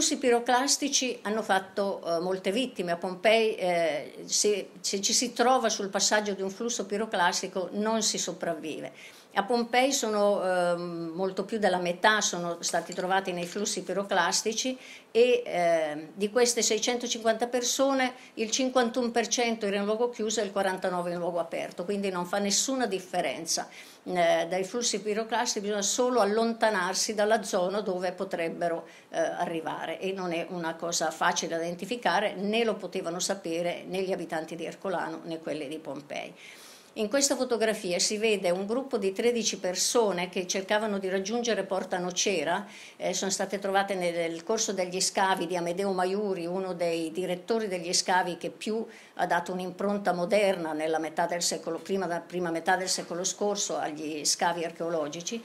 flussi piroclastici hanno fatto eh, molte vittime. A Pompei eh, se, se, ci si trova sul passaggio di un flusso piroclastico non si sopravvive. A Pompei sono eh, molto più della metà sono stati trovati nei flussi piroclastici e ehm, di queste 650 persone il 51% era in luogo chiuso e il 49% in luogo aperto, quindi non fa nessuna differenza. Eh, dai flussi piroclasti bisogna solo allontanarsi dalla zona dove potrebbero eh, arrivare e non è una cosa facile da identificare, né lo potevano sapere né gli abitanti di Ercolano né quelli di Pompei. In questa fotografia si vede un gruppo di 13 persone che cercavano di raggiungere Porta Nocera, eh, sono state trovate nel, corso degli scavi di Amedeo Maiuri, uno dei direttori degli scavi che più ha dato un'impronta moderna nella metà del secolo, prima, prima metà del secolo scorso agli scavi archeologici,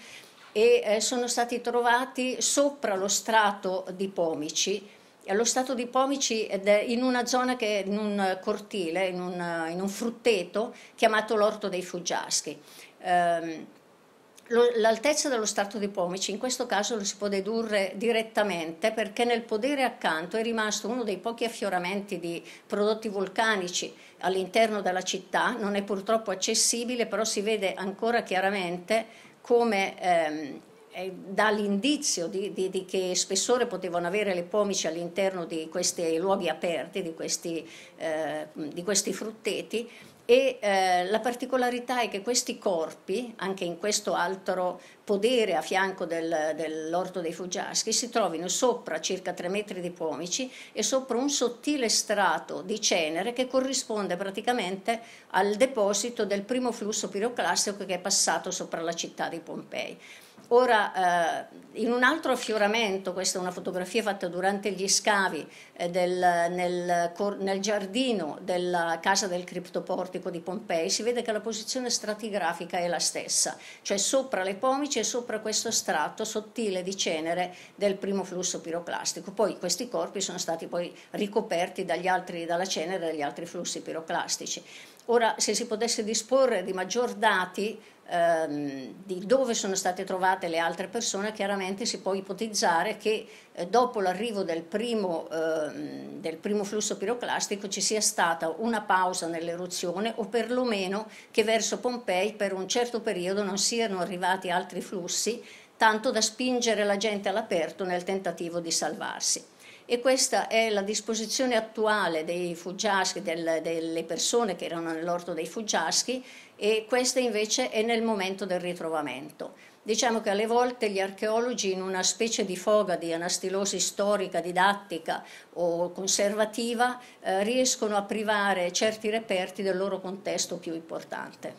e eh, sono stati trovati sopra lo strato di pomici allo stato di Pomici in una zona che è in un cortile, in un, in un frutteto chiamato l'Orto dei Fuggiaschi. Eh, L'altezza dello strato di Pomici in questo caso lo si può dedurre direttamente perché nel podere accanto è rimasto uno dei pochi affioramenti di prodotti vulcanici all'interno della città, non è purtroppo accessibile, però si vede ancora chiaramente come ehm, dà l'indizio di, di, di, che spessore potevano avere le pomici all'interno di questi luoghi aperti, di questi, eh, di questi frutteti e eh, la particolarità è che questi corpi, anche in questo altro podere a fianco del, dell'orto dei Fuggiaschi, si trovino sopra circa 3 metri di pomici e sopra un sottile strato di cenere che corrisponde praticamente al deposito del primo flusso piroclastico che è passato sopra la città di Pompei. Ora, eh, in un altro affioramento, questa è una fotografia fatta durante gli scavi eh, del, nel, nel, giardino della casa del criptoportico di Pompei, si vede che la posizione stratigrafica è la stessa, cioè sopra le pomici e sopra questo strato sottile di cenere del primo flusso piroclastico. Poi questi corpi sono stati poi ricoperti altri, dalla cenere dagli altri flussi piroclastici. Ora, se si potesse disporre di maggior dati ehm, di dove sono state trovate considerate le altre persone, chiaramente si può ipotizzare che eh, dopo l'arrivo del, primo, eh, del primo flusso piroclastico ci sia stata una pausa nell'eruzione o perlomeno che verso Pompei per un certo periodo non siano arrivati altri flussi, tanto da spingere la gente all'aperto nel tentativo di salvarsi e questa è la disposizione attuale dei fuggiaschi, del, delle persone che erano nell'orto dei fuggiaschi e questa invece è nel momento del ritrovamento. Diciamo che alle volte gli archeologi in una specie di foga di anastilosi storica, didattica o conservativa eh, riescono a privare certi reperti del loro contesto più importante.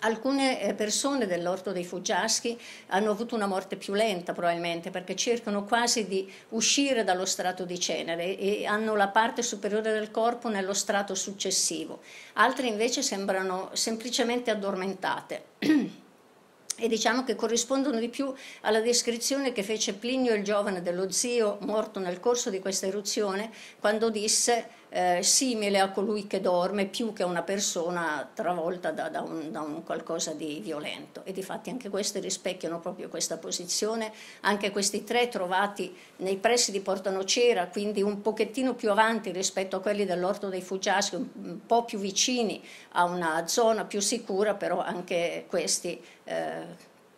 Alcune eh, persone dell'orto dei Fuggiaschi hanno avuto una morte più lenta probabilmente perché cercano quasi di uscire dallo strato di cenere e hanno la parte superiore del corpo nello strato successivo. Altre invece sembrano semplicemente addormentate. e diciamo che corrispondono di più alla descrizione che fece Plinio il Giovane dello zio morto nel corso di questa eruzione quando disse eh, simile a colui che dorme più che a una persona travolta da, da, un, da un qualcosa di violento. E di fatti anche queste rispecchiano proprio questa posizione, anche questi tre trovati nei pressi di Porta Nocera, quindi un pochettino più avanti rispetto a quelli dell'Orto dei Fuggiaschi, un po' più vicini a una zona più sicura, però anche questi eh,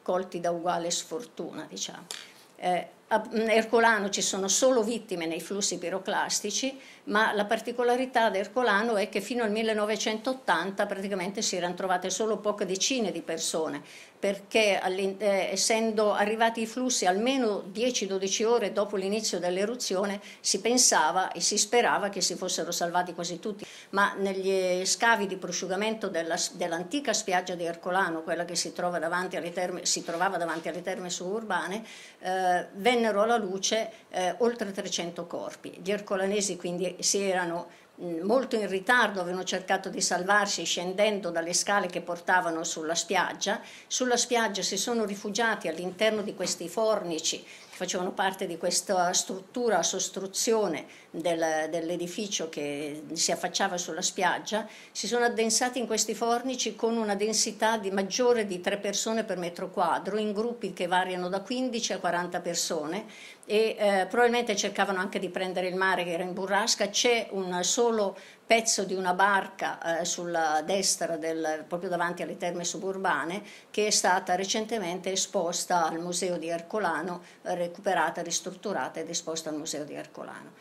colti da uguale sfortuna, diciamo. Eh, a Ercolano ci sono solo vittime nei flussi piroclastici, ma la particolarità di Ercolano è che fino al 1980 praticamente si erano trovate solo poche decine di persone, perché eh, essendo arrivati i flussi almeno 10-12 ore dopo l'inizio dell'eruzione si pensava e si sperava che si fossero salvati quasi tutti, ma negli scavi di prosciugamento dell'antica spiaggia di Ercolano, quella che si, trova davanti terme, si trovava davanti alle terme suburbane, eh, vennero alla luce eh, oltre 300 corpi. Gli ercolanesi quindi si erano mm, molto in ritardo avevano cercato di salvarsi scendendo dalle scale che portavano sulla spiaggia. Sulla spiaggia si sono rifugiati all'interno di questi fornici che facevano parte di questa struttura a sostruzione del, dell'edificio che si affacciava sulla spiaggia, si sono addensati in questi fornici con una densità di maggiore di tre persone per metro quadro, in gruppi che variano da 15 a 40 persone e eh, probabilmente cercavano anche di prendere il mare che era in burrasca, c'è un solo pezzo di una barca eh, sulla destra, del, proprio davanti alle terme suburbane, che è stata recentemente esposta al Museo di Ercolano, recuperata, ristrutturata ed esposta al Museo di Ercolano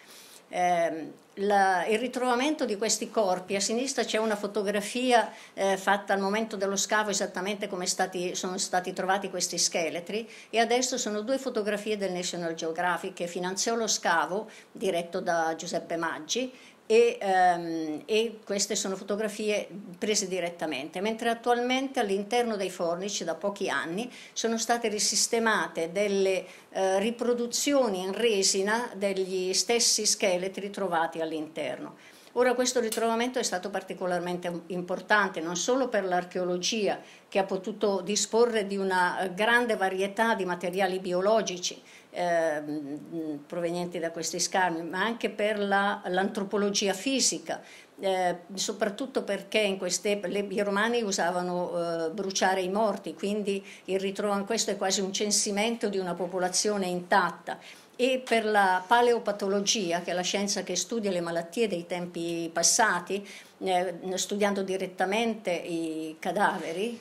eh, la, il ritrovamento di questi corpi, a sinistra c'è una fotografia eh, fatta al momento dello scavo esattamente come stati, sono stati trovati questi scheletri e adesso sono due fotografie del National Geographic che finanziò lo scavo diretto da Giuseppe Maggi e, ehm, e, queste sono fotografie prese direttamente, mentre attualmente all'interno dei fornici da pochi anni sono state risistemate delle eh, riproduzioni in resina degli stessi scheletri trovati all'interno. Ora questo ritrovamento è stato particolarmente importante non solo per l'archeologia che ha potuto disporre di una eh, grande varietà di materiali biologici Ehm, provenienti da questi scarmi, ma anche per l'antropologia fisica, eh, soprattutto perché in queste, le, i romani usavano eh, bruciare i morti, quindi il ritrovo, questo è quasi un censimento di una popolazione intatta e per la paleopatologia, che è la scienza che studia le malattie dei tempi passati, studiando direttamente i cadaveri,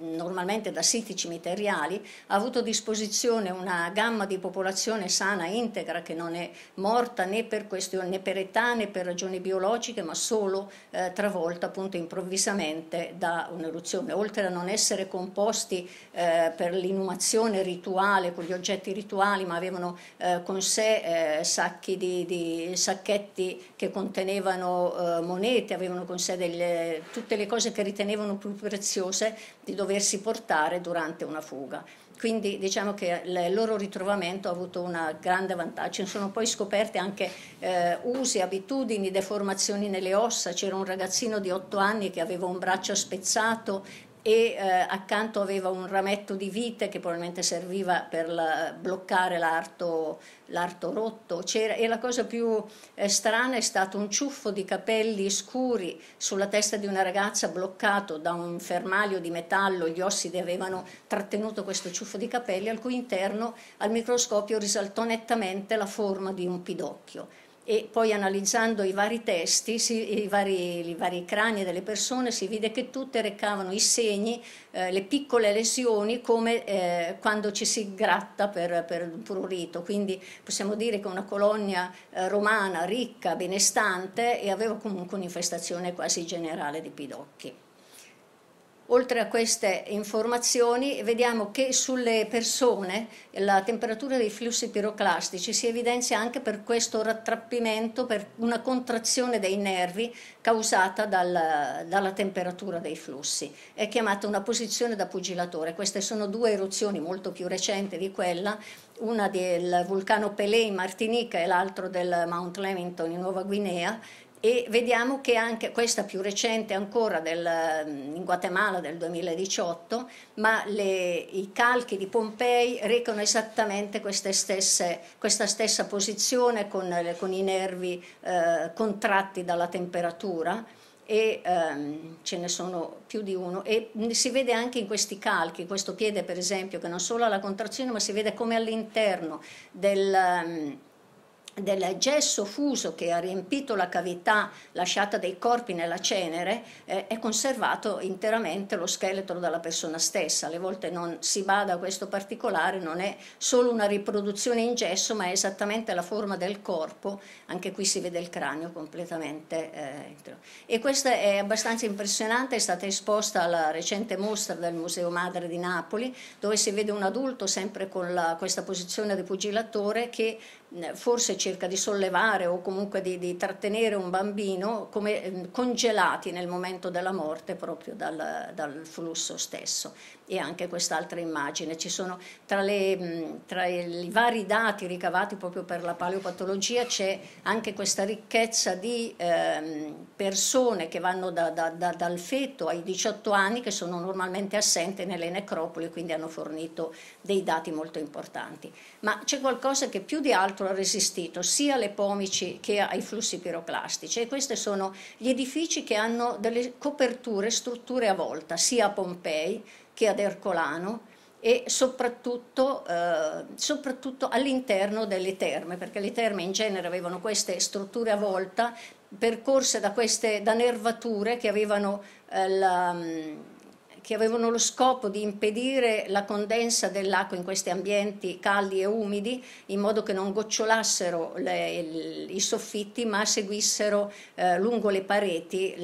normalmente da siti cimiteriali, ha avuto a disposizione una gamma di popolazione sana, integra, che non è morta né per, questione, né per età né per ragioni biologiche, ma solo eh, travolta appunto improvvisamente da un'eruzione. Oltre a non essere composti eh, per l'inumazione rituale, con gli oggetti rituali, ma avevano eh, con sé eh, sacchi di, di, sacchetti che contenevano eh, monete, avevano avevano con sé delle, tutte le cose che ritenevano più preziose di doversi portare durante una fuga. Quindi diciamo che il loro ritrovamento ha avuto un grande vantaggio. Sono poi scoperte anche eh, usi, abitudini, deformazioni nelle ossa. C'era un ragazzino di otto anni che aveva un braccio spezzato e eh, accanto aveva un rametto di vite che probabilmente serviva per la, bloccare l'arto, rotto. e la cosa più eh, strana è stato un ciuffo di capelli scuri sulla testa di una ragazza bloccato da un fermaglio di metallo, gli ossidi avevano trattenuto questo ciuffo di capelli al cui interno al microscopio risaltò nettamente la forma di un pidocchio e poi analizzando i vari testi, si, i, vari, i, vari, crani delle persone, si vide che tutte recavano i segni, eh, le piccole lesioni come eh, quando ci si gratta per, per un prurito. Quindi possiamo dire che una colonia eh, romana ricca, benestante e aveva comunque un'infestazione quasi generale di pidocchi. Oltre a queste informazioni vediamo che sulle persone la temperatura dei flussi piroclastici si evidenzia anche per questo rattrappimento, per una contrazione dei nervi causata dal, dalla temperatura dei flussi. È chiamata una posizione da pugilatore. Queste sono due eruzioni molto più recenti di quella, una del vulcano Pelé in Martinica e l'altro del Mount Lemington in Nuova Guinea, e vediamo che anche questa più recente ancora del, mm, in Guatemala del 2018, ma le, i calchi di Pompei recano esattamente stesse, questa stessa posizione con, eh, con i nervi eh, contratti dalla temperatura e ehm, ce ne sono più di uno e mm, si vede anche in questi calchi, questo piede per esempio che non solo ha la contrazione ma si vede come all'interno del... Um, del gesso fuso che ha riempito la cavità lasciata dai corpi nella cenere eh, è conservato interamente lo scheletro della persona stessa. Alle volte non si bada a questo particolare, non è solo una riproduzione in gesso, ma è esattamente la forma del corpo. Anche qui si vede il cranio completamente eh, E questa è abbastanza impressionante, è stata esposta alla recente mostra del Museo Madre di Napoli, dove si vede un adulto sempre con la, questa posizione di pugilatore che forse cerca di sollevare o comunque di, di trattenere un bambino come, ehm, congelati nel momento della morte proprio dal, dal flusso stesso e anche quest'altra immagine. Ci sono tra, le, tra i vari dati ricavati proprio per la paleopatologia c'è anche questa ricchezza di eh, persone che vanno da, da, da, dal feto ai 18 anni che sono normalmente assente nelle necropoli quindi hanno fornito dei dati molto importanti. Ma c'è qualcosa che più di altro peraltro ha resistito sia alle pomici che ai flussi piroclastici e questi sono gli edifici che hanno delle coperture, strutture a volta, sia a Pompei che ad Ercolano e soprattutto, eh, soprattutto all'interno delle terme, perché le terme in genere avevano queste strutture a volta percorse da, queste, da nervature che avevano eh, la mm, che avevano lo scopo di impedire la condensa dell'acqua in questi ambienti caldi e umidi in modo che non gocciolassero le, i soffitti ma seguissero eh, lungo le pareti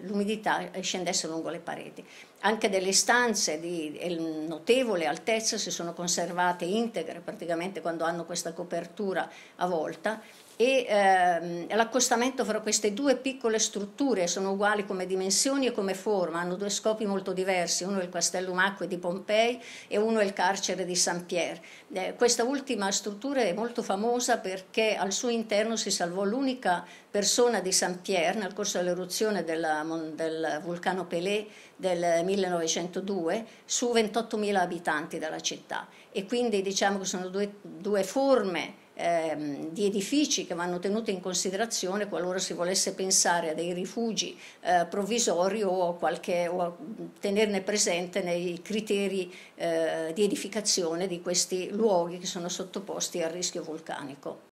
l'umidità e scendesse lungo le pareti. Anche delle stanze di notevole altezza si sono conservate integre praticamente quando hanno questa copertura a volta e ehm, l'accostamento fra queste due piccole strutture sono uguali come dimensioni e come forma, hanno due scopi molto diversi, uno è il castello Macque di Pompei e uno è il carcere di Saint Pierre. Eh, questa ultima struttura è molto famosa perché al suo interno si salvò l'unica persona di Saint Pierre nel corso dell'eruzione del vulcano Pelé del 1902 su 28.000 abitanti della città e quindi diciamo che sono due, due forme ehm, di edifici che vanno tenute in considerazione qualora si volesse pensare a dei rifugi eh, provvisori o a, qualche, o a tenerne presente nei criteri eh, di edificazione di questi luoghi che sono sottoposti al rischio vulcanico.